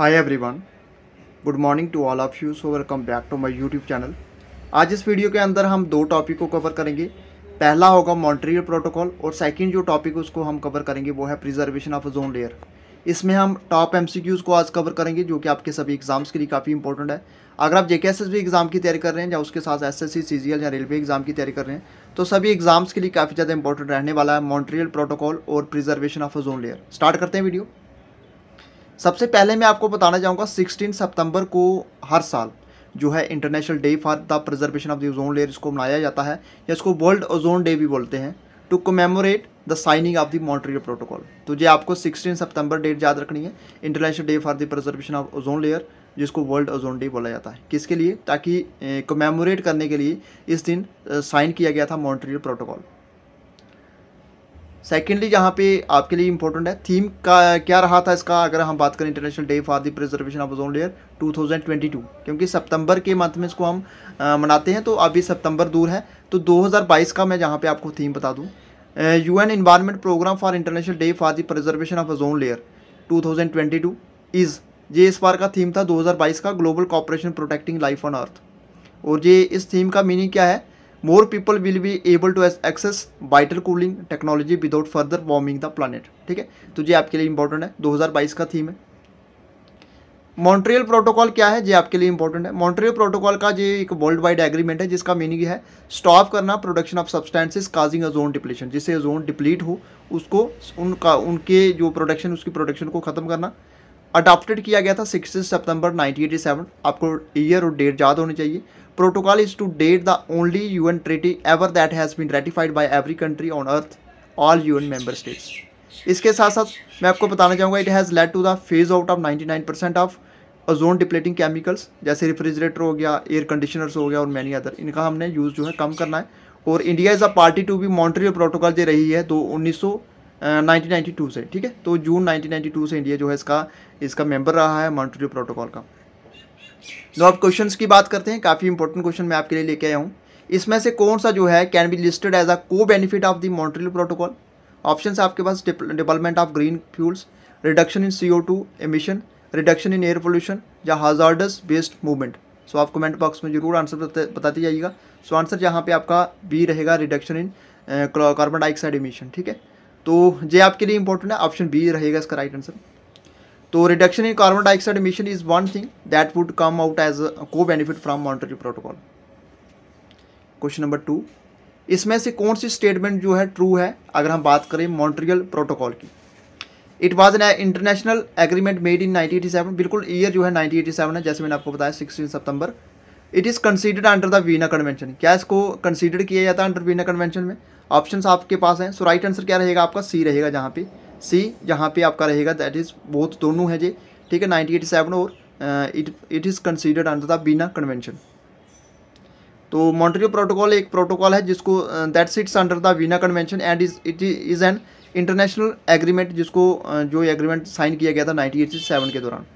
hi everyone good morning to all of you so welcome back to my YouTube channel आज इस video के अंदर हम दो टॉपिक को कवर करेंगे पहला होगा मॉन्ट्रियल प्रोटोकॉल और सेकंड जो टॉपिक उसको हम कवर करेंगे वो है प्रिजर्वेशन ऑफ जोन लेयर इसमें हम टॉप एम को आज कवर करेंगे जो कि आपके सभी एग्जाम्स के लिए काफ़ी इंपॉर्टेंट है अगर आप जे एग्ज़ाम की तैयारी कर रहे हैं या उसके साथ एस एस या रेलवे एग्ज़ाम की तैयारी कर रहे हैं तो सभी एग्ज़ाम्स के लिए काफ़ी ज़्यादा इंपॉर्टेंट रहने वाला है मॉन्ट्रियल प्रोटोकॉल और preservation of ozone layer start करते हैं वीडियो सबसे पहले मैं आपको बताना चाहूँगा सिक्सटीन सितंबर को हर साल जो है international day for the preservation of the ozone layer इसको मनाया जाता है या इसको वर्ल्ड ओजोन डे भी बोलते हैं to commemorate the signing of the Montreal protocol तो ये आपको 16 सितंबर डेट याद रखनी है international day for the preservation of ozone layer जिसको वर्ल्ड ओजोन डे बोला जाता है किसके लिए ताकि कमेमोरेट करने के लिए इस दिन साइन किया गया था मॉन्ट्रियल प्रोटोकॉल सेकेंडली जहाँ पे आपके लिए इंपॉर्टेंट है थीम का क्या रहा था इसका अगर हम बात करें international day for the preservation of ozone layer 2022 क्योंकि सितंबर के मंथ में इसको हम आ, मनाते हैं तो अभी सितंबर दूर है तो 2022 का मैं यहाँ पे आपको थीम बता दूँ U N environment programme for international day for the preservation of ozone layer two is ये इस बार का थीम था दो का global cooperation protecting life on earth और ये इस थीम का मीनिंग क्या है more people will be able to access vital cooling technology without further warming the planet ठीक है तो ये आपके लिए इंपॉर्टेंट है 2022 का थीम है मॉन्ट्रियल प्रोटोकॉल क्या है ये आपके लिए इंपॉर्टेंट है मॉन्ट्रियल प्रोटोकॉल का ये एक वर्ल्ड वाइड एग्रीमेंट है जिसका मीनिंग है स्टॉप करना production of substances causing ozone depletion जिससे अजोन डिप्लीट हो उसको उनका उनके जो प्रोडक्शन उसकी प्रोडक्शन को ख़त्म करना अडॉप्टेड किया गया था सिक्सटीन सितंबर 1987 आपको ईयर और डेट याद होनी चाहिए protocol is to date the only UN treaty ever that has been ratified by every country on earth all UN member states इसके साथ साथ मैं आपको बताना चाहूँगा it has led to the phase out of ninety percent of ozone depleting chemicals जैसे refrigerator हो गया एयर कंडीशनर्स हो गया और मैनी अदर इनका हमने यूज़ जो है कम करना है और India is a party to be Montreal protocol जो रही है दो उन्नीस 1992 से ठीक है तो जून 1992 से इंडिया जो है इसका इसका मेंबर रहा है मॉन्ट्रियो प्रोटोकॉल का जो आप क्वेश्चन की बात करते हैं काफ़ी इंपॉर्टेंट क्वेश्चन मैं आपके लिए लेके आया हूँ इसमें से कौन सा जो है can be listed as a co benefit of the Montreal protocol option आपके पास development of green fuels reduction in C emission reduction in air pollution या हजार्डस बेस्ड मूवमेंट सो आप कमेंट बॉक्स में जरूर आंसर बताते जाइएगा so answer यहाँ पे आपका बी रहेगा reduction in carbon dioxide emission ठीक है तो ये आपके लिए इंपॉर्टेंट है ऑप्शन बी रहेगा इसका राइट आंसर तो reduction in carbon dioxide emission is one thing that would come out as co benefit from Montreal protocol question number two इसमें से कौन सी स्टेटमेंट जो है ट्रू है अगर हम बात करें मॉन्ट्रियल प्रोटोकॉल की it was an international agreement made in 1987 बिल्कुल ईयर जो है 1987 है जैसे मैंने आपको बताया 16 सितंबर it is considered under the Vienna convention क्या इसको कंसीडर किया जाता है अंडर वीना कन्वेंशन में ऑप्शंस आपके पास हैं सो राइट आंसर क्या रहेगा आपका सी रहेगा जहाँ पे सी जहाँ पे आपका रहेगा दैट इज़ बोथ दोनों है जी ठीक है नाइनटीन एटी सेवन और it it is considered under the Vienna convention तो मॉन्ट्रियो प्रोटोकॉल एक प्रोटोकॉल है जिसको that it's under the Vienna convention and is it is an international agreement जिसको uh, जो एग्रीमेंट साइन किया गया था नाइनटीन एटी सेवन के दौरान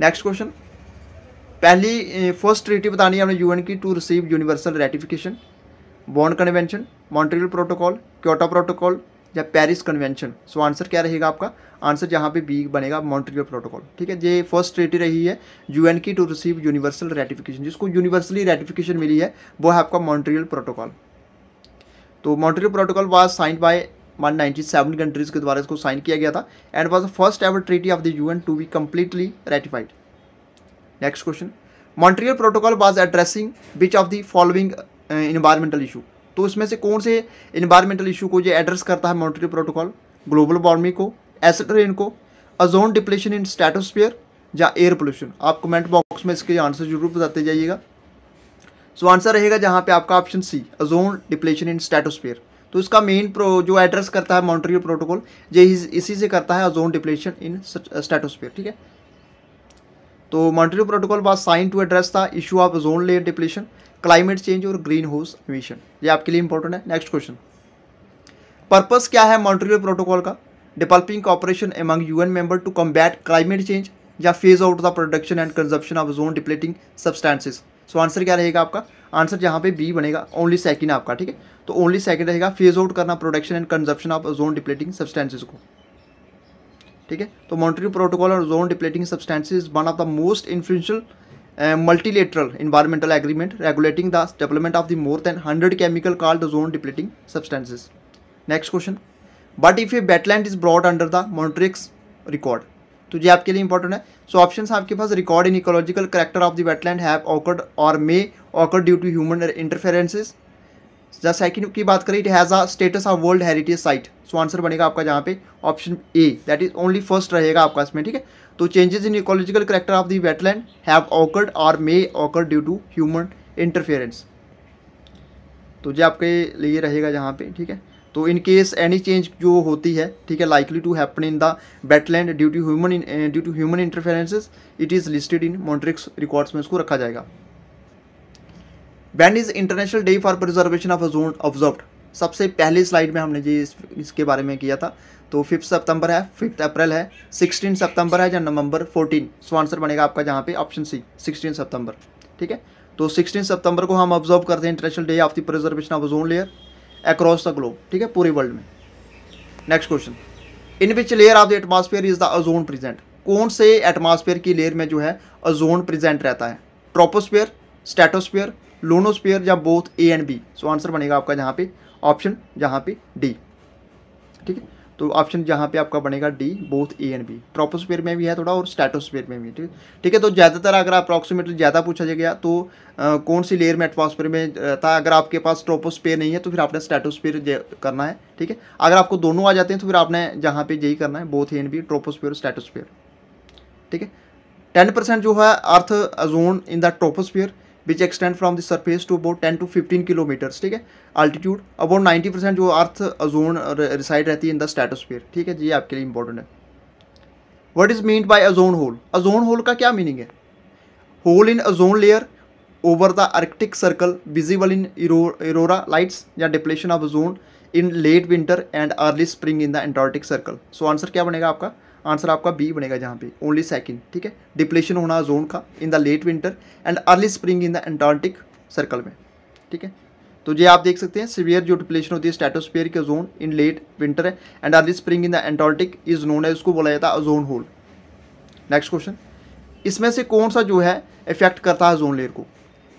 नेक्स्ट क्वेश्चन पहली फर्स्ट ट्रीटी बतानी है हमने यूएन की to receive universal ratification Bonn convention Montreal protocol Kyoto protocol या पेरिस कन्वेंशन सो आंसर क्या रहेगा आपका आंसर जहाँ पे बी बनेगा मॉन्ट्रियल प्रोटोकॉल ठीक है ये फर्स्ट ट्रीटी रही है यूएन की टू रिसीव यूनिवर्सल रेटिफिकेशन जिसको यूनिवर्सली रेटिफिकेशन मिली है वो है आपका मॉन्ट्रियल प्रोटोकॉल तो Montreal protocol was signed by 197 countries के द्वारा इसको साइन किया गया था and was the first ever treaty of the UN to be completely ratified next question Montreal protocol was addressing which of the following environmental issue तो इसमें से कौन से इन्वायरमेंटल इशू को ये एड्रेस करता है मॉन्ट्रियल प्रोटोकॉल ग्लोबल वार्मिंग को एसिड रेन को अजोन डिप्लेशन इन स्टेटोस्फेयर या एयर पोल्यूशन आप कमेंट बॉक्स में इसके आंसर जरूर बताते जाइएगा सो आंसर रहेगा जहाँ पे आपका option C ozone depletion in stratosphere तो इसका मेन जो एड्रेस करता है मॉन्ट्रियल प्रोटोकॉल ये इसी से करता है अजोन डिप्लेशन इन स्टेटोस्फेयर ठीक है तो Montreal protocol was sign to address था issue of ozone layer depletion climate change और ग्रीन हाउस इमिशन ये आपके लिए इंपॉर्टेंट है नेक्स्ट क्वेश्चन पर्पस क्या है मॉन्ट्रियो प्रोटोकॉल का developing cooperation among UN member to combat climate change या phase out the production and consumption of ozone depleting substances so answer क्या रहेगा आपका आंसर जहाँ पे बी बनेगा ओनली सेकंड आपका ठीक है तो ओनली सेकंड रहेगा फेज आउट करना production and consumption of ozone depleting substances को ठीक है तो मॉनिटरिंग प्रोटोकॉल और ozone depleting substances one of the most influential multilateral environmental agreement regulating the development of the more than hundred chemical call ozone depleting substances next question but if a wetland is brought under the Montreux record तो ये आपके लिए important है so option आपके पास record in ecological character of the wetland है may occurred due to human interferences second की बात करें it has a status of world heritage site so answer बनेगा आपका जहाँ पे option A that is only first रहेगा आपका इसमें ठीक है तो changes in ecological character of the wetland have occurred और may occur due to human interference तो जो आपके लिए रहेगा जहाँ पे ठीक है तो इन केस एनी चेंज जो होती है ठीक है likely to happen in the wetland due to human due to human interferences it is listed in Montreux records में उसको रखा जाएगा when is international day for preservation of observe सबसे पहली स्लाइड में हमने जी इस, इसके बारे में किया था तो फिफ्थ सितंबर है फिफ्थ अप्रैल है सिक्सटीन सितंबर है या नवंबर फोर्टीन सो आंसर बनेगा आपका जहाँ पे ऑप्शन सी सिक्सटीन सितंबर ठीक है तो सिक्सटीन सितंबर को हम ऑब्जर्व करते हैं international day of the preservation of ozone layer across the globe ठीक है पूरे वर्ल्ड में next question in which layer of the atmosphere is the ozone present कौन से एटमोसफेयर की लेयर में जो है अजोन प्रेजेंट रहता है ट्रोपोस्फेयर स्टेटोस्फेयर लोनोस्पेयर या both A and B so answer बनेगा आपका जहाँ पे ऑप्शन जहाँ पे डी ठीक है तो ऑप्शन जहाँ पे आपका बनेगा D both A and B troposphere में भी है थोड़ा और स्टेटोस्पेयर में भी ठीक ठीक है तो ज़्यादातर अगर अप्रॉक्सीमेटली ज़्यादा पूछा गया तो आ, कौन सी लेयर में एटमोसफेयर में रहता अगर आपके पास ट्रोपोस्पेयर नहीं है तो फिर आपने स्टेटोस्पियर करना है ठीक है अगर आपको दोनों आ जाते हैं तो फिर आपने जहाँ पे यही करना है both A and B troposphere stratosphere ठीक है टेन परसेंट जो है earth ozone in the troposphere which extend from the surface to about ten to fifteen kilometres ठीक है अल्टीट्यूड अबाउट नाइन्टी परसेंट जो अर्थ अजोन रिसाइड रहती है इन द स्टेटोस्फेयर ठीक है जी आपके लिए इंपॉर्टेंट है what is mean by ozone hole ozone hole का क्या मीनिंग है hole in ozone layer over the Arctic circle visible in aurora lights या depletion of ozone in late winter and early spring in the Antarctic circle so answer क्या बनेगा आपका answer आपका B बनेगा जहाँ पे ओनली सेकंड ठीक है डिप्लेशन होना जोन का in the late winter and early spring in the Antarctic circle में ठीक है तो ये आप देख सकते हैं सीवियर जो डिप्लेशन होती है स्टेटोस्पेयर के जोन इन लेट विंटर है and early spring in the Antarctic is known है उसको बोला जाता है जोन होल नेक्स्ट क्वेश्चन इसमें से कौन सा जो है इफेक्ट करता है जोन लेयर को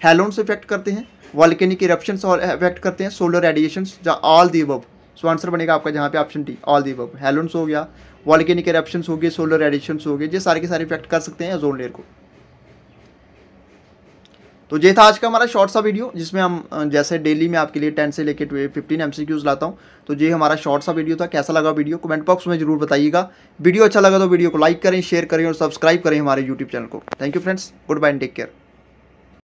हेलोन्स इफेक्ट करते हैं वॉल्केनिक इरप्शन और इफेक्ट करते हैं सोलर रेडिएशन या all the above so answer बनेगा आपका जहाँ पे ऑप्शन डी ऑल दी अब हेलोन्स हो गया वॉल्केनिक एरप्शन हो गए सोलर एडिशंस हो गए ये सारे के सारे इफेक्ट कर सकते हैं जोन लेयर को तो ये था आज का हमारा शॉर्ट सा वीडियो जिसमें हम जैसे डेली में आपके लिए टेन से लेकर फिफ्टीन एम लाता हूँ तो ये हमारा शॉर्ट सा वीडियो था कैसा लगा वीडियो कमेंट बॉक्स में जरूर बताइएगा वीडियो अच्छा लगा तो वीडियो को लाइक करें शेयर करें और सब्सक्राइब करें हमारे यूट्यूब चैनल को thank you friends goodbye take care